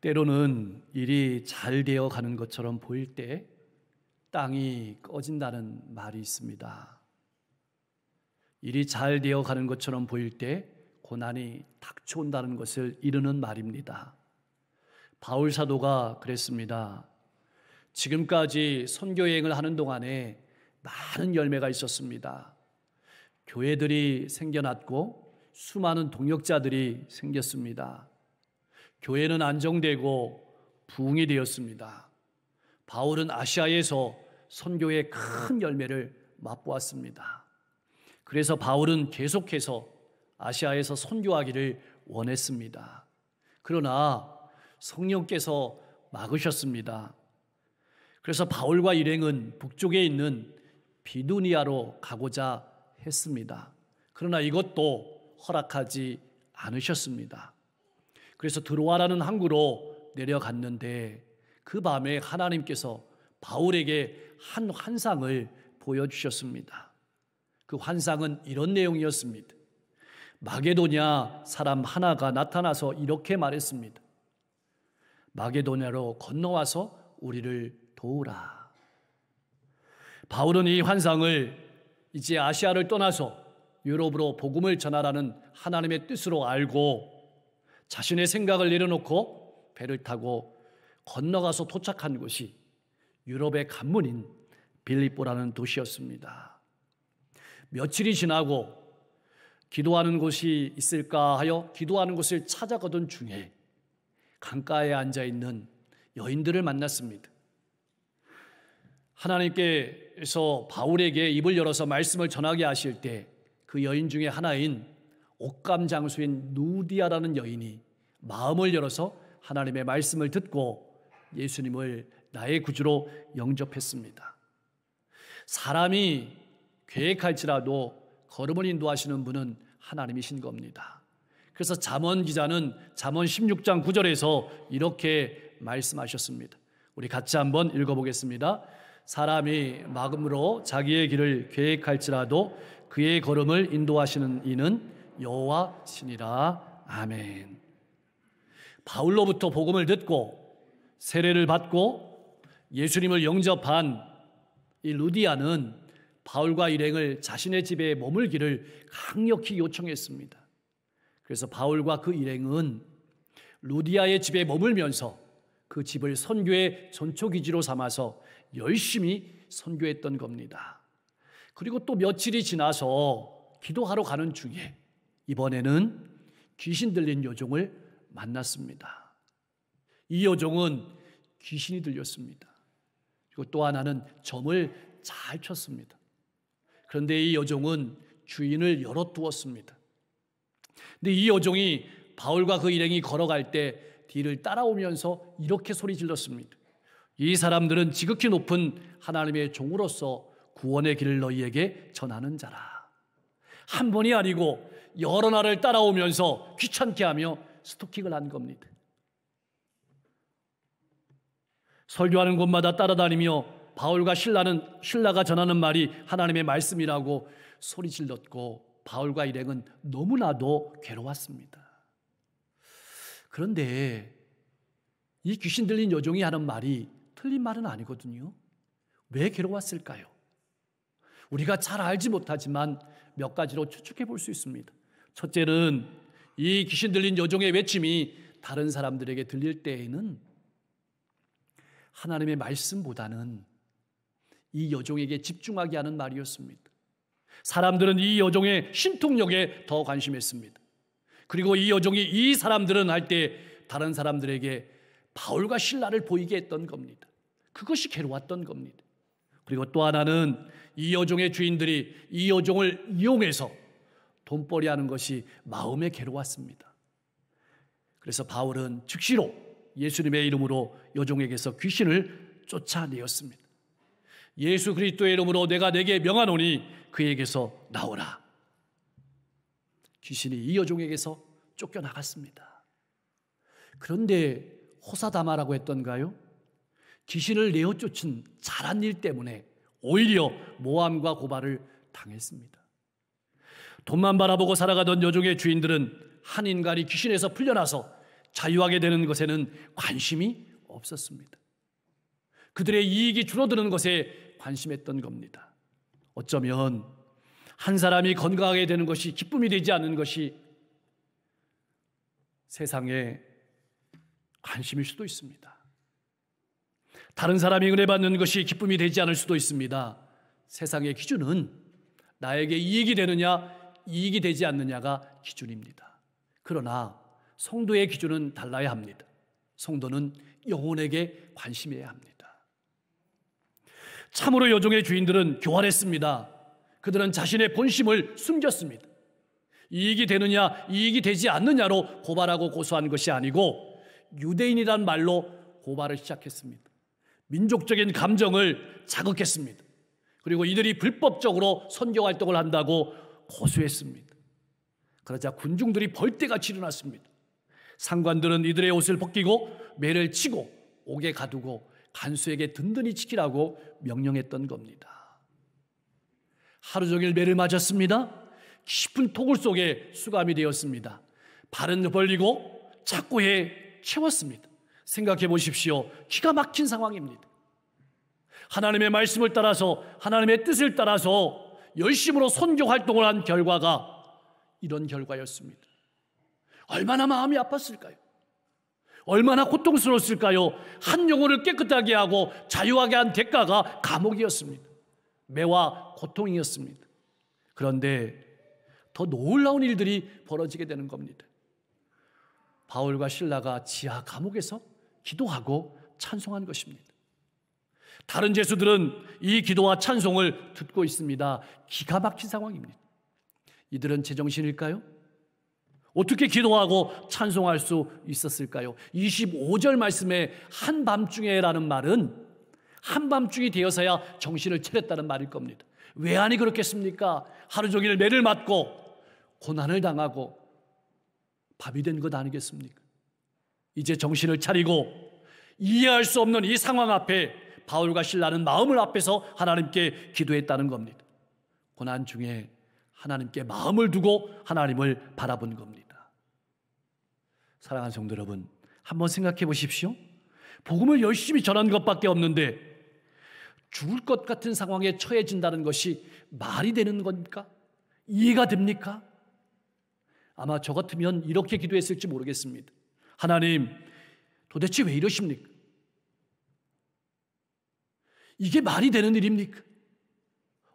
때로는 일이 잘 되어 가는 것처럼 보일 때 땅이 꺼진다는 말이 있습니다. 일이 잘 되어 가는 것처럼 보일 때 고난이 닥쳐온다는 것을 이르는 말입니다. 바울 사도가 그랬습니다. 지금까지 선교 여행을 하는 동안에 많은 열매가 있었습니다. 교회들이 생겨났고 수많은 동역자들이 생겼습니다. 교회는 안정되고 부흥이 되었습니다. 바울은 아시아에서 선교의 큰 열매를 맛보았습니다. 그래서 바울은 계속해서 아시아에서 선교하기를 원했습니다. 그러나 성령께서 막으셨습니다. 그래서 바울과 일행은 북쪽에 있는 비두니아로 가고자 했습니다. 그러나 이것도 허락하지 않으셨습니다. 그래서 들어와라는 항구로 내려갔는데 그 밤에 하나님께서 바울에게 한 환상을 보여주셨습니다. 그 환상은 이런 내용이었습니다. 마게도냐 사람 하나가 나타나서 이렇게 말했습니다. 마게도냐로 건너와서 우리를 도우라. 바울은 이 환상을 이제 아시아를 떠나서 유럽으로 복음을 전하라는 하나님의 뜻으로 알고 자신의 생각을 내려놓고 배를 타고 건너가서 도착한 곳이 유럽의 간문인 빌립보라는 도시였습니다. 며칠이 지나고 기도하는 곳이 있을까 하여 기도하는 곳을 찾아가던 중에 강가에 앉아 있는 여인들을 만났습니다. 하나님께서 바울에게 입을 열어서 말씀을 전하게 하실 때 그 여인 중에 하나인 옷감 장수인 누디아라는 여인이 마음을 열어서 하나님의 말씀을 듣고 예수님을 나의 구주로 영접했습니다. 사람이 계획할지라도 걸음을 인도하시는 분은 하나님이신 겁니다. 그래서 잠언 기자는 잠언 16장 9절에서 이렇게 말씀하셨습니다. 우리 같이 한번 읽어보겠습니다. 사람이 막음으로 자기의 길을 계획할지라도 그의 걸음을 인도하시는 이는 여호와 신이라. 아멘. 바울로부터 복음을 듣고 세례를 받고 예수님을 영접한 이 루디아는 바울과 일행을 자신의 집에 머물기를 강력히 요청했습니다. 그래서 바울과 그 일행은 루디아의 집에 머물면서 그 집을 선교의 전초기지로 삼아서 열심히 선교했던 겁니다. 그리고 또 며칠이 지나서 기도하러 가는 중에 이번에는 귀신 들린 요종을 만났습니다. 이 요종은 귀신이 들렸습니다. 그리고 또 하나는 점을 잘 쳤습니다. 그런데 이 여종은 주인을 열어 두었습니다. 근데 이 여종이 바울과 그 일행이 걸어갈 때 뒤를 따라오면서 이렇게 소리 질렀습니다. 이 사람들은 지극히 높은 하나님의 종으로서 구원의 길을 너희에게 전하는 자라. 한 번이 아니고 여러 날을 따라오면서 귀찮게 하며 스토킹을 한 겁니다. 설교하는 곳마다 따라다니며 바울과 신라는 신라가 전하는 말이 하나님의 말씀이라고 소리 질렀고 바울과 일행은 너무나도 괴로웠습니다. 그런데 이 귀신 들린 여종이 하는 말이 틀린 말은 아니거든요. 왜 괴로웠을까요? 우리가 잘 알지 못하지만 몇 가지로 추측해 볼 수 있습니다. 첫째는 이 귀신 들린 여종의 외침이 다른 사람들에게 들릴 때에는 하나님의 말씀보다는 이 여종에게 집중하게 하는 말이었습니다. 사람들은 이 여종의 신통력에 더 관심했습니다. 그리고 이 여종이 이 사람들은 할 때 다른 사람들에게 바울과 신라를 보이게 했던 겁니다. 그것이 괴로웠던 겁니다. 그리고 또 하나는 이 여종의 주인들이 이 여종을 이용해서 돈벌이 하는 것이 마음에 괴로웠습니다. 그래서 바울은 즉시로 예수님의 이름으로 여종에게서 귀신을 쫓아내었습니다. 예수 그리스도의 이름으로 내가 내게 명하노니 그에게서 나오라. 귀신이 이 여종에게서 쫓겨나갔습니다. 그런데 호사다마라고 했던가요? 귀신을 내어 쫓은 잘한 일 때문에 오히려 모함과 고발을 당했습니다. 돈만 바라보고 살아가던 여종의 주인들은 한 인간이 귀신에서 풀려나서 자유하게 되는 것에는 관심이 없었습니다. 그들의 이익이 줄어드는 것에 관심했던 겁니다. 어쩌면 한 사람이 건강하게 되는 것이 기쁨이 되지 않는 것이 세상에 관심일 수도 있습니다. 다른 사람이 은혜 받는 것이 기쁨이 되지 않을 수도 있습니다. 세상의 기준은 나에게 이익이 되느냐, 이익이 되지 않느냐가 기준입니다. 그러나 성도의 기준은 달라야 합니다. 성도는 영혼에게 관심해야 합니다. 참으로 여종의 주인들은 교활했습니다. 그들은 자신의 본심을 숨겼습니다. 이익이 되느냐, 이익이 되지 않느냐로 고발하고 고소한 것이 아니고 유대인이란 말로 고발을 시작했습니다. 민족적인 감정을 자극했습니다. 그리고 이들이 불법적으로 선교 활동을 한다고 고소했습니다. 그러자 군중들이 벌떼같이 일어났습니다. 상관들은 이들의 옷을 벗기고 매를 치고 옥에 가두고 간수에게 든든히 지키라고 명령했던 겁니다. 하루 종일 매를 맞았습니다. 깊은 토굴 속에 수감이 되었습니다. 발은 벌리고 착고에 채웠습니다. 생각해 보십시오. 기가 막힌 상황입니다. 하나님의 말씀을 따라서 하나님의 뜻을 따라서 열심으로 선교 활동을 한 결과가 이런 결과였습니다. 얼마나 마음이 아팠을까요? 얼마나 고통스러웠을까요? 한 영혼을 깨끗하게 하고 자유하게 한 대가가 감옥이었습니다. 매와 고통이었습니다. 그런데 더 놀라운 일들이 벌어지게 되는 겁니다. 바울과 신라가 지하 감옥에서 기도하고 찬송한 것입니다. 다른 제수들은 이 기도와 찬송을 듣고 있습니다. 기가 막힌 상황입니다. 이들은 제정신일까요? 어떻게 기도하고 찬송할 수 있었을까요? 25절 말씀에 한밤중에라는 말은 한밤중이 되어서야 정신을 차렸다는 말일 겁니다. 외환이 그렇겠습니까? 하루 종일 매를 맞고 고난을 당하고 밥이 된 것 아니겠습니까? 이제 정신을 차리고 이해할 수 없는 이 상황 앞에 바울과 신라는 마음을 앞에서 하나님께 기도했다는 겁니다. 고난 중에 하나님께 마음을 두고 하나님을 바라본 겁니다. 사랑하는 성도 여러분, 한번 생각해 보십시오. 복음을 열심히 전한 것밖에 없는데 죽을 것 같은 상황에 처해진다는 것이 말이 되는 겁니까? 이해가 됩니까? 아마 저 같으면 이렇게 기도했을지 모르겠습니다. 하나님, 도대체 왜 이러십니까? 이게 말이 되는 일입니까?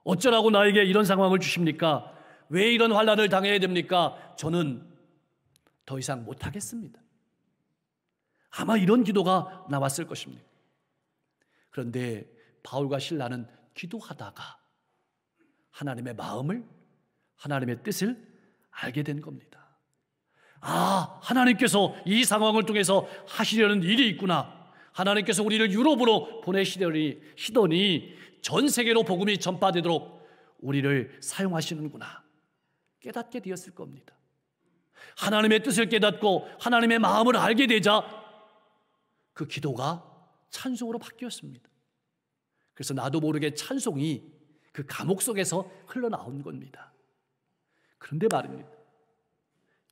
어쩌라고 나에게 이런 상황을 주십니까? 왜 이런 환란을 당해야 됩니까? 저는 더 이상 못하겠습니다. 아마 이런 기도가 나왔을 것입니다. 그런데 바울과 신라는 기도하다가 하나님의 마음을, 하나님의 뜻을 알게 된 겁니다. 아, 하나님께서 이 상황을 통해서 하시려는 일이 있구나. 하나님께서 우리를 유럽으로 보내시더니 전 세계로 복음이 전파되도록 우리를 사용하시는구나. 깨닫게 되었을 겁니다. 하나님의 뜻을 깨닫고 하나님의 마음을 알게 되자 그 기도가 찬송으로 바뀌었습니다. 그래서 나도 모르게 찬송이 그 감옥 속에서 흘러나온 겁니다. 그런데 말입니다.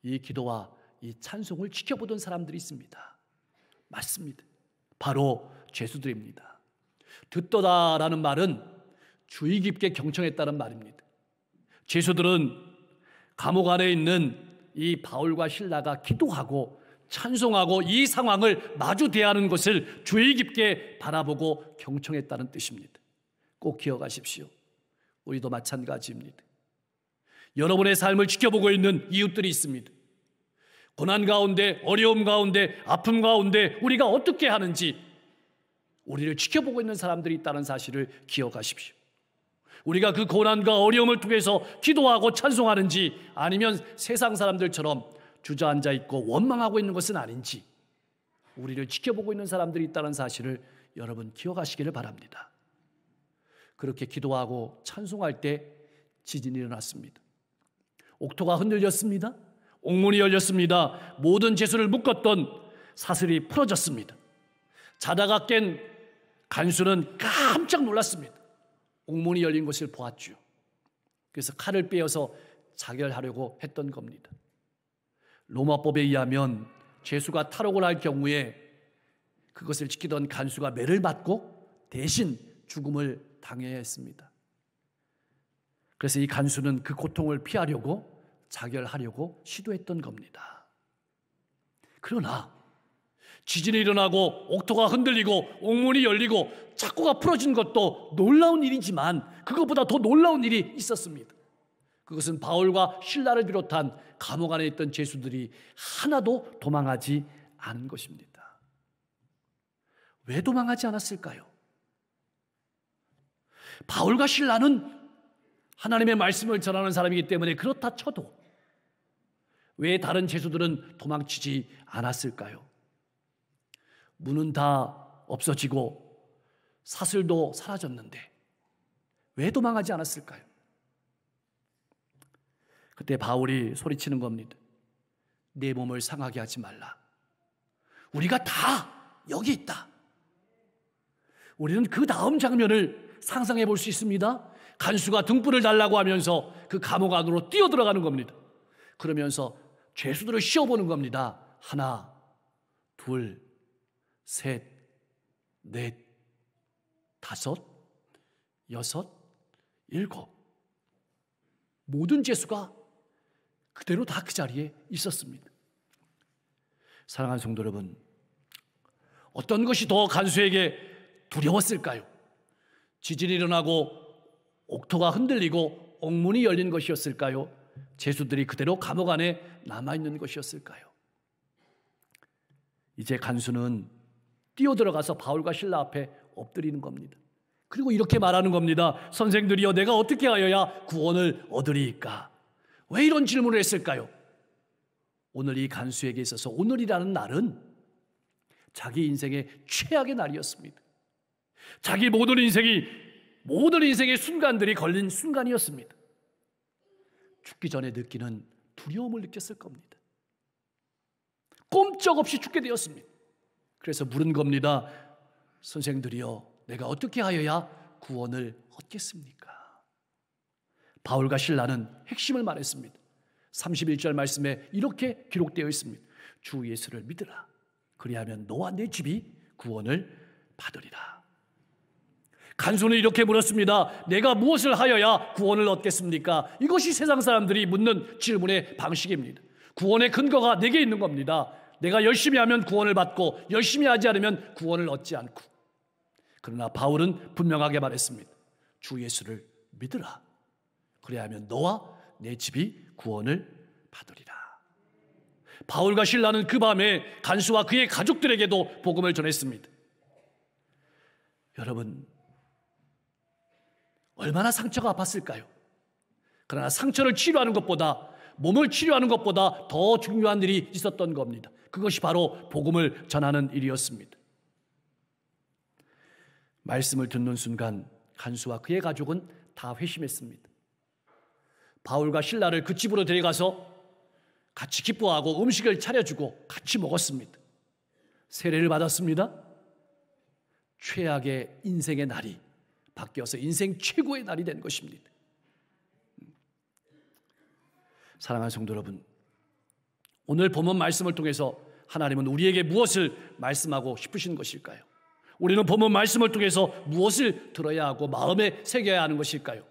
이 기도와 이 찬송을 지켜보던 사람들이 있습니다. 맞습니다. 바로 죄수들입니다. 듣도다라는 말은 주의 깊게 경청했다는 말입니다. 죄수들은 감옥 안에 있는 이 바울과 신라가 기도하고 찬송하고 이 상황을 마주 대하는 것을 주의 깊게 바라보고 경청했다는 뜻입니다. 꼭 기억하십시오. 우리도 마찬가지입니다. 여러분의 삶을 지켜보고 있는 이웃들이 있습니다. 고난 가운데, 어려움 가운데, 아픔 가운데 우리가 어떻게 하는지 우리를 지켜보고 있는 사람들이 있다는 사실을 기억하십시오. 우리가 그 고난과 어려움을 통해서 기도하고 찬송하는지 아니면 세상 사람들처럼 주저앉아 있고 원망하고 있는 것은 아닌지 우리를 지켜보고 있는 사람들이 있다는 사실을 여러분 기억하시기를 바랍니다. 그렇게 기도하고 찬송할 때 지진이 일어났습니다. 옥토가 흔들렸습니다. 옥문이 열렸습니다. 모든 재수를 묶었던 사슬이 풀어졌습니다. 자다가 깬 간수는 깜짝 놀랐습니다. 옥문이 열린 것을 보았죠. 그래서 칼을 빼어서 자결하려고 했던 겁니다. 로마법에 의하면 죄수가 탈옥을 할 경우에 그것을 지키던 간수가 매를 맞고 대신 죽음을 당해야 했습니다. 그래서 이 간수는 그 고통을 피하려고 자결하려고 시도했던 겁니다. 그러나 지진이 일어나고 옥토가 흔들리고 옥문이 열리고 착고가 풀어진 것도 놀라운 일이지만 그것보다 더 놀라운 일이 있었습니다. 그것은 바울과 신라를 비롯한 감옥 안에 있던 죄수들이 하나도 도망하지 않은 것입니다. 왜 도망하지 않았을까요? 바울과 신라는 하나님의 말씀을 전하는 사람이기 때문에 그렇다 쳐도 왜 다른 죄수들은 도망치지 않았을까요? 문은 다 없어지고 사슬도 사라졌는데 왜 도망하지 않았을까요? 그때 바울이 소리치는 겁니다. 내 몸을 상하게 하지 말라. 우리가 다 여기 있다. 우리는 그 다음 장면을 상상해 볼 수 있습니다. 간수가 등불을 달라고 하면서 그 감옥 안으로 뛰어 들어가는 겁니다. 그러면서 죄수들을 시험보는 겁니다. 하나, 둘, 셋, 넷, 다섯, 여섯, 일곱. 모든 재수가 그대로 다 그 자리에 있었습니다. 사랑하는 성도 여러분, 어떤 것이 더 간수에게 두려웠을까요? 지진이 일어나고 옥토가 흔들리고 옥문이 열린 것이었을까요? 재수들이 그대로 감옥 안에 남아 있는 것이었을까요? 이제 간수는 뛰어들어가서 바울과 신라 앞에 엎드리는 겁니다. 그리고 이렇게 말하는 겁니다. 선생들이여 내가 어떻게 하여야 구원을 얻으리이까? 왜 이런 질문을 했을까요? 오늘 이 간수에게 있어서 오늘이라는 날은 자기 인생의 최악의 날이었습니다. 자기 모든 인생이 모든 인생의 순간들이 걸린 순간이었습니다. 죽기 전에 느끼는 두려움을 느꼈을 겁니다. 꼼짝없이 죽게 되었습니다. 그래서 물은 겁니다. 선생들이여, 내가 어떻게 하여야 구원을 얻겠습니까? 바울과 신라는 핵심을 말했습니다. 31절 말씀에 이렇게 기록되어 있습니다. 주 예수를 믿으라. 그리하면 너와 내 집이 구원을 받으리라. 간손을 이렇게 물었습니다. 내가 무엇을 하여야 구원을 얻겠습니까? 이것이 세상 사람들이 묻는 질문의 방식입니다. 구원의 근거가 내게 있는 겁니다. 내가 열심히 하면 구원을 받고 열심히 하지 않으면 구원을 얻지 않고. 그러나 바울은 분명하게 말했습니다. 주 예수를 믿으라. 그래야 하면 너와 내 집이 구원을 받으리라. 바울과 신라는 그 밤에 간수와 그의 가족들에게도 복음을 전했습니다. 여러분, 얼마나 상처가 아팠을까요? 그러나 상처를 치료하는 것보다 몸을 치료하는 것보다 더 중요한 일이 있었던 겁니다. 그것이 바로 복음을 전하는 일이었습니다. 말씀을 듣는 순간 간수와 그의 가족은 다 회심했습니다. 바울과 신라를 그 집으로 데려가서 같이 기뻐하고 음식을 차려주고 같이 먹었습니다. 세례를 받았습니다. 최악의 인생의 날이 바뀌어서 인생 최고의 날이 된 것입니다. 사랑하는 성도 여러분, 오늘 본문 말씀을 통해서 하나님은 우리에게 무엇을 말씀하고 싶으신 것일까요? 우리는 본문 말씀을 통해서 무엇을 들어야 하고 마음에 새겨야 하는 것일까요?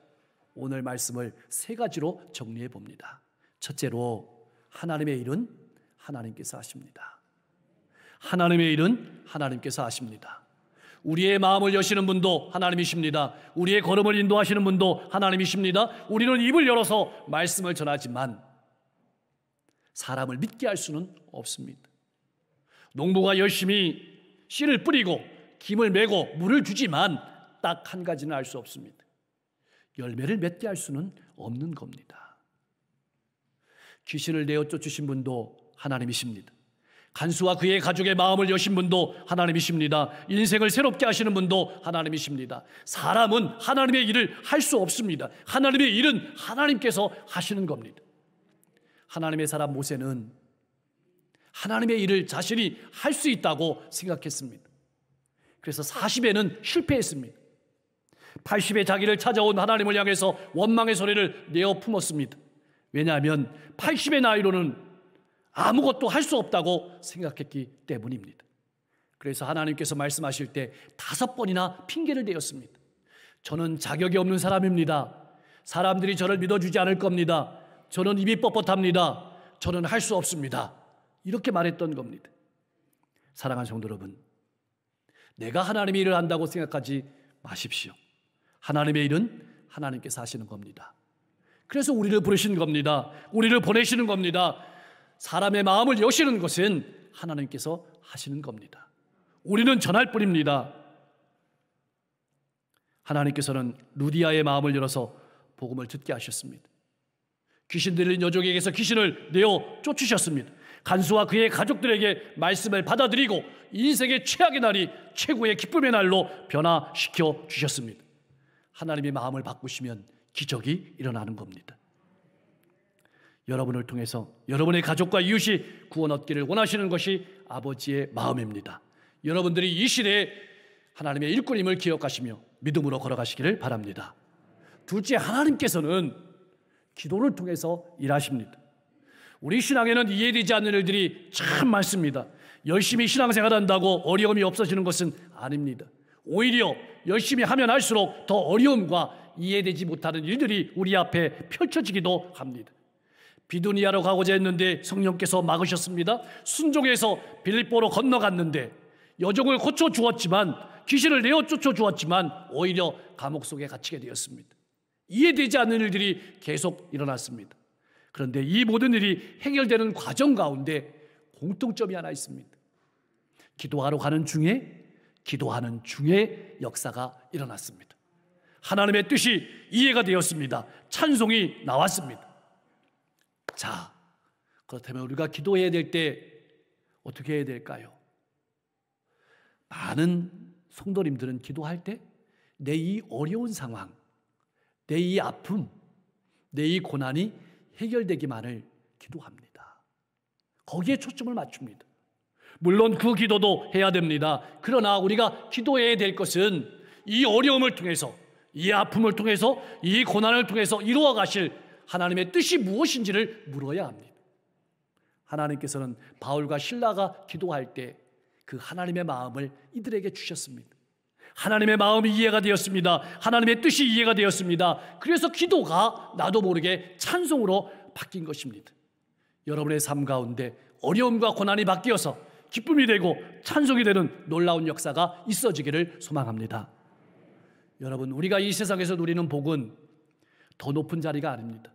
오늘 말씀을 세 가지로 정리해 봅니다. 첫째로 하나님의 일은 하나님께서 하십니다. 하나님의 일은 하나님께서 하십니다. 우리의 마음을 여시는 분도 하나님이십니다. 우리의 걸음을 인도하시는 분도 하나님이십니다. 우리는 입을 열어서 말씀을 전하지만 사람을 믿게 할 수는 없습니다. 농부가 열심히 씨를 뿌리고 김을 메고 물을 주지만 딱 한 가지는 알 수 없습니다. 열매를 맺게 할 수는 없는 겁니다. 귀신을 내어 쫓으신 분도 하나님이십니다. 간수와 그의 가족의 마음을 여신 분도 하나님이십니다. 인생을 새롭게 하시는 분도 하나님이십니다. 사람은 하나님의 일을 할 수 없습니다. 하나님의 일은 하나님께서 하시는 겁니다. 하나님의 사람 모세는 하나님의 일을 자신이 할 수 있다고 생각했습니다. 그래서 40에는 실패했습니다. 80에 자기를 찾아온 하나님을 향해서 원망의 소리를 내어 품었습니다. 왜냐하면 80의 나이로는 아무것도 할 수 없다고 생각했기 때문입니다. 그래서 하나님께서 말씀하실 때 다섯 번이나 핑계를 대었습니다. 저는 자격이 없는 사람입니다. 사람들이 저를 믿어주지 않을 겁니다. 저는 입이 뻣뻣합니다. 저는 할 수 없습니다. 이렇게 말했던 겁니다. 사랑하는 성도 여러분, 내가 하나님의 일을 한다고 생각하지 마십시오. 하나님의 일은 하나님께서 하시는 겁니다. 그래서 우리를 부르신 겁니다. 우리를 보내시는 겁니다. 사람의 마음을 여시는 것은 하나님께서 하시는 겁니다. 우리는 전할 뿐입니다. 하나님께서는 루디아의 마음을 열어서 복음을 듣게 하셨습니다. 귀신 들린 여종에게서 귀신을 내어 쫓으셨습니다. 간수와 그의 가족들에게 말씀을 받아들이고 인생의 최악의 날이 최고의 기쁨의 날로 변화시켜 주셨습니다. 하나님의 마음을 바꾸시면 기적이 일어나는 겁니다. 여러분을 통해서 여러분의 가족과 이웃이 구원 얻기를 원하시는 것이 아버지의 마음입니다. 여러분들이 이 시대에 하나님의 일꾼임을 기억하시며 믿음으로 걸어가시기를 바랍니다. 둘째, 하나님께서는 기도를 통해서 일하십니다. 우리 신앙에는 이해되지 않는 일들이 참 많습니다. 열심히 신앙생활 한다고 어려움이 없어지는 것은 아닙니다. 오히려 열심히 하면 할수록 더 어려움과 이해되지 못하는 일들이 우리 앞에 펼쳐지기도 합니다. 비두니아로 가고자 했는데 성령께서 막으셨습니다. 순종해서 빌립보로 건너갔는데 여종을 고쳐 주었지만 귀신을 내어 쫓아 주었지만 오히려 감옥 속에 갇히게 되었습니다. 이해되지 않는 일들이 계속 일어났습니다. 그런데 이 모든 일이 해결되는 과정 가운데 공통점이 하나 있습니다. 기도하러 가는 중에 기도하는 중에 역사가 일어났습니다. 하나님의 뜻이 이해가 되었습니다. 찬송이 나왔습니다. 자, 그렇다면 우리가 기도해야 될 때 어떻게 해야 될까요? 많은 성도님들은 기도할 때 내 이 어려운 상황, 내이 아픔, 내 이 고난이 해결되기만을 기도합니다. 거기에 초점을 맞춥니다. 물론 그 기도도 해야 됩니다. 그러나 우리가 기도해야 될 것은 이 어려움을 통해서, 이 아픔을 통해서, 이 고난을 통해서 이루어 가실 하나님의 뜻이 무엇인지를 물어야 합니다. 하나님께서는 바울과 신라가 기도할 때 그 하나님의 마음을 이들에게 주셨습니다. 하나님의 마음이 이해가 되었습니다. 하나님의 뜻이 이해가 되었습니다. 그래서 기도가 나도 모르게 찬송으로 바뀐 것입니다. 여러분의 삶 가운데 어려움과 고난이 바뀌어서 기쁨이 되고 찬송이 되는 놀라운 역사가 있어지기를 소망합니다. 여러분, 우리가 이 세상에서 누리는 복은 더 높은 자리가 아닙니다.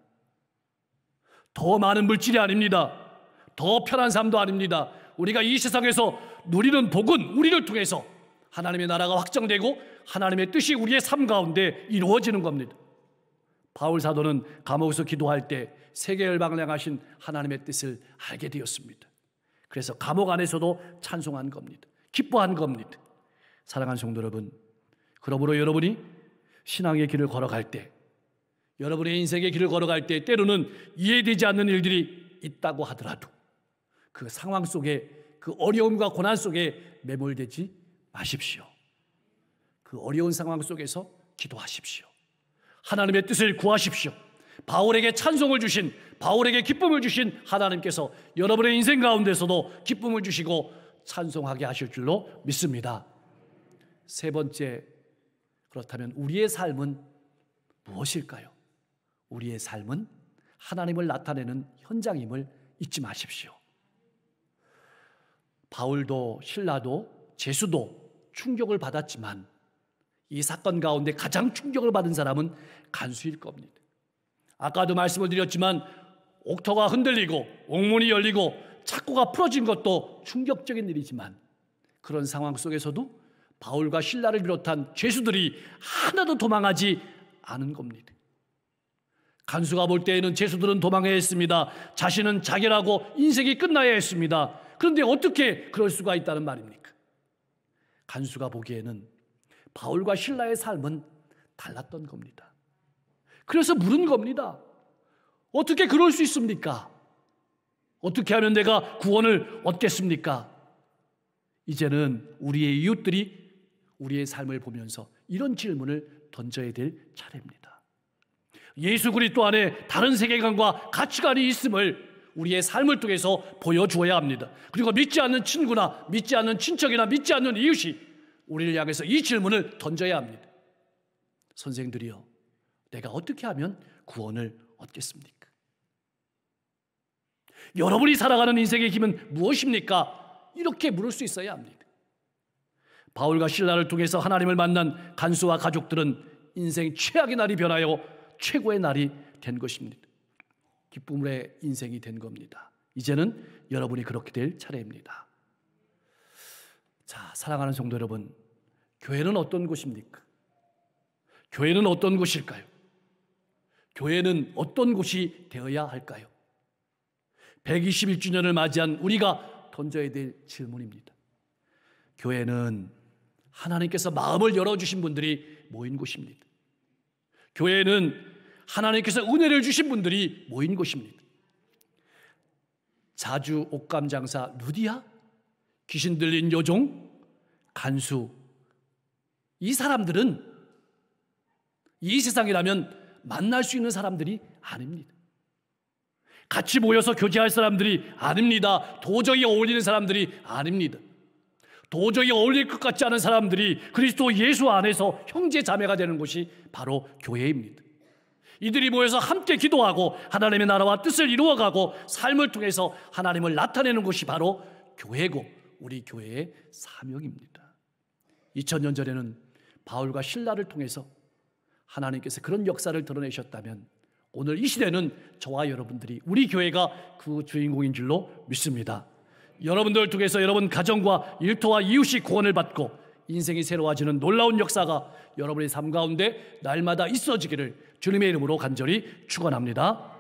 더 많은 물질이 아닙니다. 더 편한 삶도 아닙니다. 우리가 이 세상에서 누리는 복은 우리를 통해서 하나님의 나라가 확정되고 하나님의 뜻이 우리의 삶 가운데 이루어지는 겁니다. 바울 사도는 감옥에서 기도할 때 세계 열방을 향하신 하나님의 뜻을 알게 되었습니다. 그래서 감옥 안에서도 찬송한 겁니다. 기뻐한 겁니다. 사랑하 성도 여러분, 그러므로 여러분이 신앙의 길을 걸어갈 때, 여러분의 인생의 길을 걸어갈 때 때로는 이해되지 않는 일들이 있다고 하더라도 그 상황 속에 그 어려움과 고난 속에 매몰되지 마십시오. 그 어려운 상황 속에서 기도하십시오. 하나님의 뜻을 구하십시오. 바울에게 찬송을 주신, 바울에게 기쁨을 주신 하나님께서 여러분의 인생 가운데서도 기쁨을 주시고 찬송하게 하실 줄로 믿습니다. 세 번째, 그렇다면 우리의 삶은 무엇일까요? 우리의 삶은 하나님을 나타내는 현장임을 잊지 마십시오. 바울도 신라도 제수도 충격을 받았지만 이 사건 가운데 가장 충격을 받은 사람은 간수일 겁니다. 아까도 말씀을 드렸지만 옥터가 흔들리고 옥문이 열리고 착고가 풀어진 것도 충격적인 일이지만 그런 상황 속에서도 바울과 신라를 비롯한 죄수들이 하나도 도망하지 않은 겁니다. 간수가 볼 때에는 죄수들은 도망해야 했습니다. 자신은 자결하고 인생이 끝나야 했습니다. 그런데 어떻게 그럴 수가 있다는 말입니까? 간수가 보기에는 바울과 신라의 삶은 달랐던 겁니다. 그래서 물은 겁니다. 어떻게 그럴 수 있습니까? 어떻게 하면 내가 구원을 얻겠습니까? 이제는 우리의 이웃들이 우리의 삶을 보면서 이런 질문을 던져야 될 차례입니다. 예수 그리스도 안에 다른 세계관과 가치관이 있음을 우리의 삶을 통해서 보여주어야 합니다. 그리고 믿지 않는 친구나 믿지 않는 친척이나 믿지 않는 이웃이 우리를 향해서 이 질문을 던져야 합니다. 선생들이여, 내가 어떻게 하면 구원을 얻겠습니까? 여러분이 살아가는 인생의 힘은 무엇입니까? 이렇게 물을 수 있어야 합니다. 바울과 신라를 통해서 하나님을 만난 간수와 가족들은 인생 최악의 날이 변하여 최고의 날이 된 것입니다. 기쁨의 인생이 된 겁니다. 이제는 여러분이 그렇게 될 차례입니다. 자, 사랑하는 성도 여러분, 교회는 어떤 곳입니까? 교회는 어떤 곳일까요? 교회는 어떤 곳이 되어야 할까요? 121주년을 맞이한 우리가 던져야 될 질문입니다. 교회는 하나님께서 마음을 열어주신 분들이 모인 곳입니다. 교회는 하나님께서 은혜를 주신 분들이 모인 곳입니다. 자주 옥감 장사 누디야, 귀신 들린 요종, 간수 이 사람들은 이 세상이라면 만날 수 있는 사람들이 아닙니다. 같이 모여서 교제할 사람들이 아닙니다. 도저히 어울리는 사람들이 아닙니다. 도저히 어울릴 것 같지 않은 사람들이 그리스도 예수 안에서 형제 자매가 되는 곳이 바로 교회입니다. 이들이 모여서 함께 기도하고 하나님의 나라와 뜻을 이루어가고 삶을 통해서 하나님을 나타내는 것이 바로 교회고 우리 교회의 사명입니다. 2000년 전에는 바울과 신라를 통해서 하나님께서 그런 역사를 드러내셨다면 오늘 이 시대는 저와 여러분들이 우리 교회가 그 주인공인 줄로 믿습니다. 여러분들 을 통해서 여러분 가정과 일터와 이웃이 구원을 받고 인생이 새로워지는 놀라운 역사가 여러분의 삶 가운데 날마다 있어지기를 주님의 이름으로 간절히 축원합니다.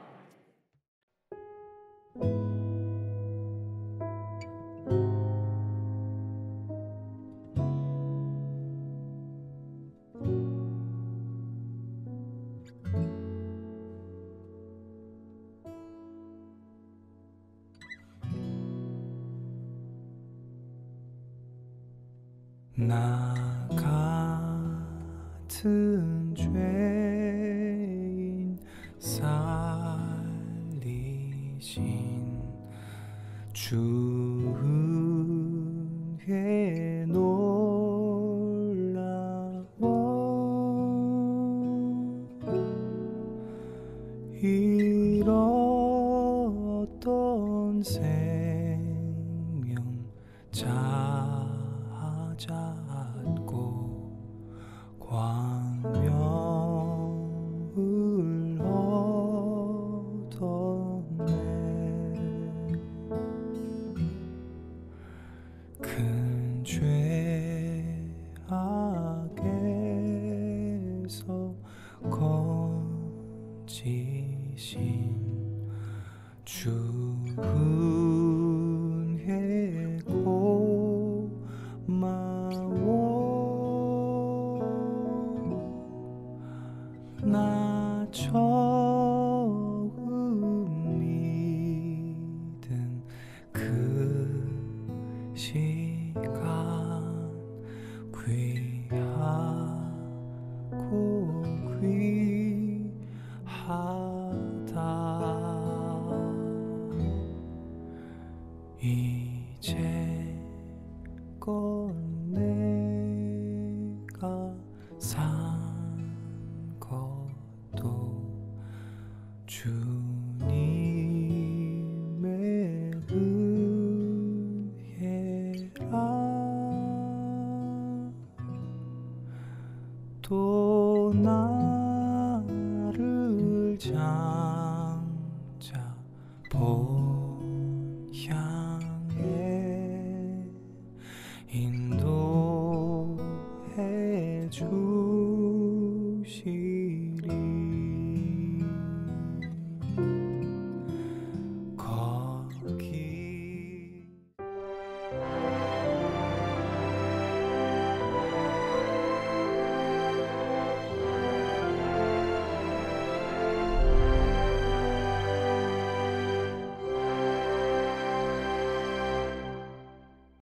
住。Ooh.